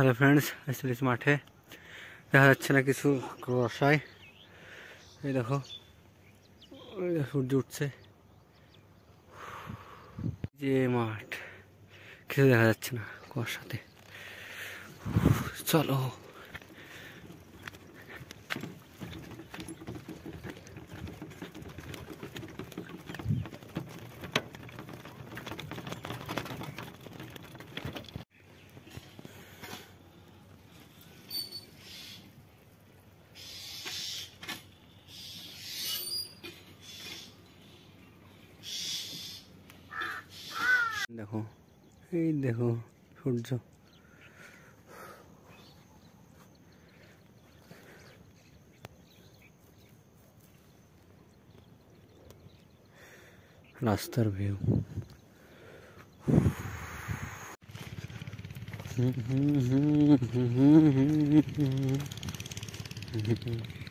hello friends ইলিশ মাঠে দেখা যাচ্ছে না কিছু রসায় এই দেখো সূর্য উঠছে যে মাঠ কিছু দেখা যাচ্ছে না কুয়াশাতে চলো দেখো এই দেখো সূর্য রাস্তার ভিউ হুম হুম হুম হুম হুম হুম হুম